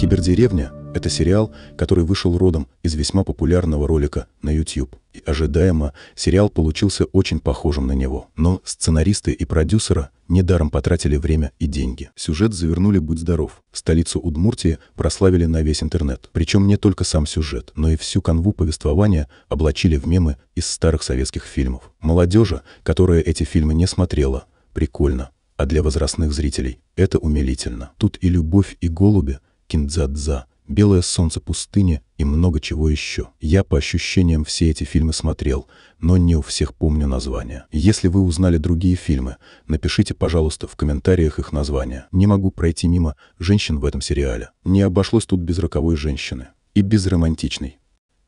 «Кибердеревня» — это сериал, который вышел родом из весьма популярного ролика на YouTube. И ожидаемо, сериал получился очень похожим на него. Но сценаристы и продюсера недаром потратили время и деньги. Сюжет завернули «Будь здоров». Столицу Удмуртии прославили на весь интернет. Причем не только сам сюжет, но и всю канву повествования облачили в мемы из старых советских фильмов. Молодежа, которая эти фильмы не смотрела, прикольно. А для возрастных зрителей это умилительно. Тут и любовь, и голуби — Киндзадза, «Белое солнце пустыни» и много чего еще. Я по ощущениям все эти фильмы смотрел, но не у всех помню названия. Если вы узнали другие фильмы, напишите, пожалуйста, в комментариях их названия. Не могу пройти мимо женщин в этом сериале. Не обошлось тут без роковой женщины. И без романтичной.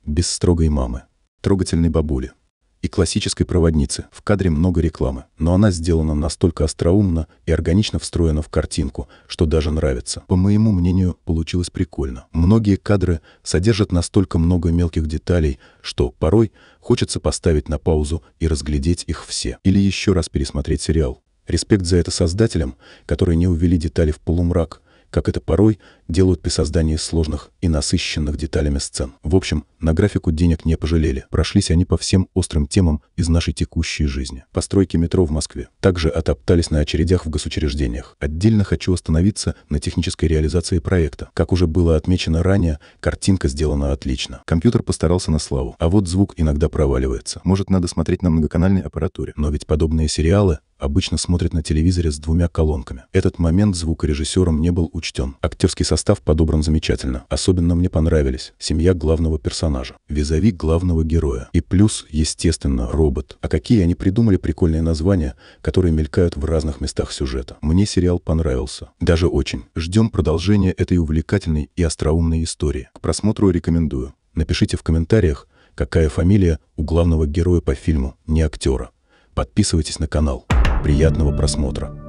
Без строгой мамы. Трогательной бабули и классической проводницы. В кадре много рекламы, но она сделана настолько остроумно и органично встроена в картинку, что даже нравится. По моему мнению, получилось прикольно. Многие кадры содержат настолько много мелких деталей, что порой хочется поставить на паузу и разглядеть их все. Или еще раз пересмотреть сериал. Респект за это создателям, которые не увели детали в полумрак, как это порой делают при создании сложных и насыщенных деталями сцен. В общем, на графику денег не пожалели. Прошлись они по всем острым темам из нашей текущей жизни. Постройки метро в Москве. Также отоптались на очередях в госучреждениях. Отдельно хочу остановиться на технической реализации проекта. Как уже было отмечено ранее, картинка сделана отлично. Компьютер постарался на славу. А вот звук иногда проваливается. Может, надо смотреть на многоканальной аппаратуре. Но ведь подобные сериалы обычно смотрят на телевизоре с двумя колонками. Этот момент звукорежиссером не был учтен. Актерский состав подобран замечательно. Особенно мне понравились семья главного персонажа, визави главного героя. И плюс, естественно, робот. А какие они придумали прикольные названия, которые мелькают в разных местах сюжета. Мне сериал понравился. Даже очень. Ждем продолжения этой увлекательной и остроумной истории. К просмотру рекомендую. Напишите в комментариях, какая фамилия у главного героя по фильму, не актера. Подписывайтесь на канал. Приятного просмотра!